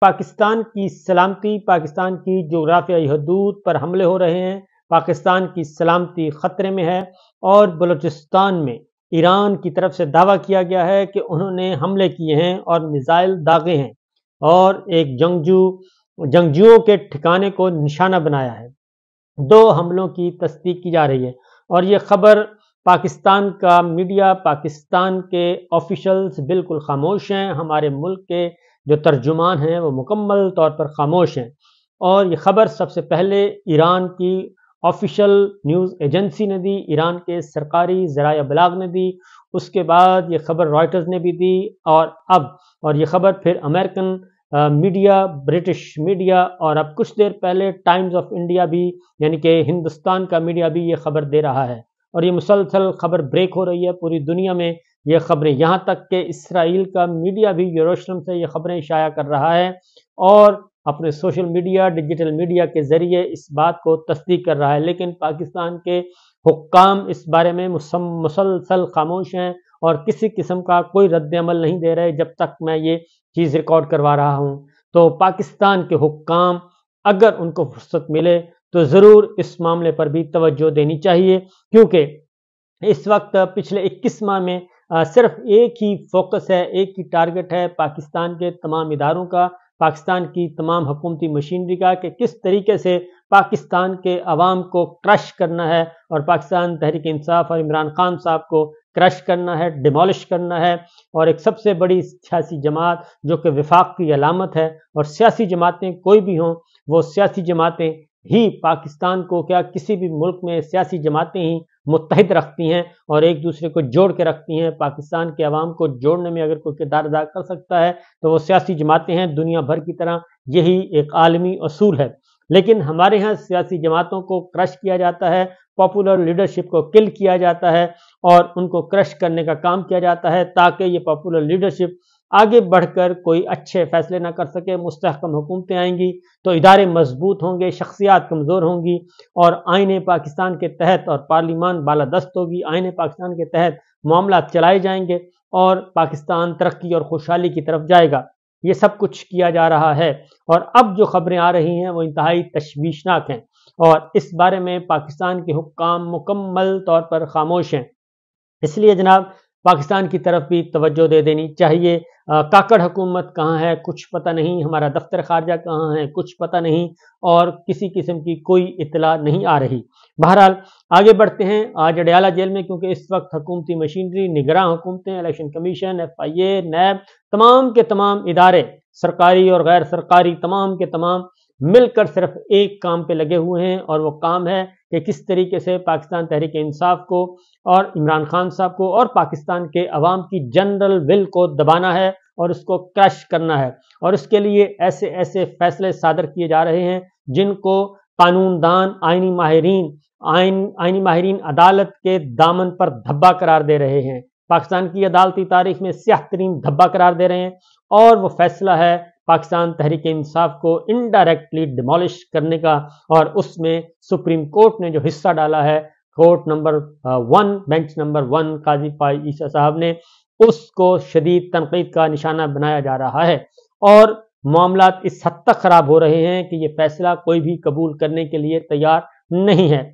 पाकिस्तान की सलामती पाकिस्तान की जोग्राफियाई हदूद पर हमले हो रहे हैं पाकिस्तान की सलामती खतरे में है और बलूचिस्तान में ईरान की तरफ से दावा किया गया है कि उन्होंने हमले किए हैं और मिज़ाइल दागे हैं और एक जंगजू जंगजुओं के ठिकाने को निशाना बनाया है दो हमलों की तस्दीक की जा रही है और ये खबर पाकिस्तान का मीडिया पाकिस्तान के ऑफिशल्स बिल्कुल खामोश हैं हमारे मुल्क के जो तर्जुमान हैं वो मुकम्मल तौर पर खामोश हैं और ये ख़बर सबसे पहले ईरान की ऑफिशियल न्यूज़ एजेंसी ने दी ईरान के सरकारी ज़रा बलाग ने दी उसके बाद ये ख़बर रॉयटर्स ने भी दी और अब और ये ख़बर फिर अमेरिकन मीडिया ब्रिटिश मीडिया और अब कुछ देर पहले टाइम्स ऑफ इंडिया भी यानी कि हिंदुस्तान का मीडिया भी ये खबर दे रहा है और ये मुसलसल खबर ब्रेक हो रही है पूरी दुनिया में ये खबरें यहाँ तक कि इसराइल का मीडिया भी यरूशलेम से ये खबरें शाया कर रहा है और अपने सोशल मीडिया डिजिटल मीडिया के ज़रिए इस बात को तस्दीक कर रहा है लेकिन पाकिस्तान के हुक्काम इस बारे में मुसलसल खामोश हैं और किसी किस्म का कोई रद्दमल नहीं दे रहे जब तक मैं ये चीज़ रिकॉर्ड करवा रहा हूँ तो पाकिस्तान के हुक्काम अगर उनको फुर्सत मिले तो ज़रूर इस मामले पर भी तवज्जो देनी चाहिए क्योंकि इस वक्त पिछले 21 माह में सिर्फ एक ही फोकस है एक ही टारगेट है पाकिस्तान के तमाम इदारों का पाकिस्तान की तमाम हुकूमती मशीनरी का कि किस तरीके से पाकिस्तान के अवाम को क्रश करना है और पाकिस्तान तहरीक इंसाफ और इमरान खान साहब को क्रश करना है डिमोलिश करना है और एक सबसे बड़ी सियासी जमात जो कि विफाक की अलामत है और सियासी जमातें कोई भी हों वो सियासी जमातें ही पाकिस्तान को क्या किसी भी मुल्क में सियासी जमातें ही मुतहद रखती हैं और एक दूसरे को जोड़ के रखती हैं पाकिस्तान के अवाम को जोड़ने में अगर कोई किरदार अदा कर सकता है तो वो सियासी जमातें हैं दुनिया भर की तरह यही एक आलमी असूल है लेकिन हमारे यहाँ सियासी जमातों को क्रश किया जाता है पॉपुलर लीडरशिप को किल किया जाता है और उनको क्रश करने का काम किया जाता है ताकि ये पॉपुलर लीडरशिप आगे बढ़कर कोई अच्छे फैसले ना कर सके मुस्तकम हुकूमतें आएंगी तो इदारे मजबूत होंगे शख्सियात कमज़ोर होंगी और आईने पाकिस्तान के तहत और पार्लिमान दस्त होगी आईने पाकिस्तान के तहत मामला चलाए जाएंगे और पाकिस्तान तरक्की और खुशहाली की तरफ जाएगा ये सब कुछ किया जा रहा है और अब जो खबरें आ रही हैं वो इंतहाई तशवीशनाक हैं और इस बारे में पाकिस्तान के हुक्म मुकम्मल तौर पर खामोश हैं इसलिए जनाब पाकिस्तान की तरफ भी तवज्जो दे देनी चाहिए काकड़ हुकूमत कहाँ है कुछ पता नहीं हमारा दफ्तर खारजा कहाँ है कुछ पता नहीं और किसी किस्म की कोई इतला नहीं आ रही बहरहाल आगे बढ़ते हैं आज अडयाला जेल में क्योंकि इस वक्त हुकूमती मशीनरी निगरान हुकूमतें election commission F I A NAB तमाम के तमाम इदारे सरकारी और गैर सरकारी तमाम के तमाम मिलकर सिर्फ एक काम पे लगे हुए हैं और वो काम है कि किस तरीके से पाकिस्तान तहरीक इंसाफ को और इमरान खान साहब को और पाकिस्तान के अवाम की जनरल विल को दबाना है और उसको क्रश करना है और उसके लिए ऐसे ऐसे फैसले सादर किए जा रहे हैं जिनको कानूनदान आइनी माहरीन आइन आइनी माहरीन अदालत के दामन पर धब्बा करार दे रहे हैं पाकिस्तान की अदालती तारीख में स्याह तरीन धब्बा करार दे रहे हैं और वो फैसला है पाकिस्तान तहरीक इंसाफ को इनडायरेक्टली डिमोलिश करने का और उसमें सुप्रीम कोर्ट ने जो हिस्सा डाला है court number one bench number one Qazi Faez Isa साहब ने उसको शदीद तनकीद का निशाना बनाया जा रहा है और मामला इस हद तक खराब हो रहे हैं कि ये फैसला कोई भी कबूल करने के लिए तैयार नहीं है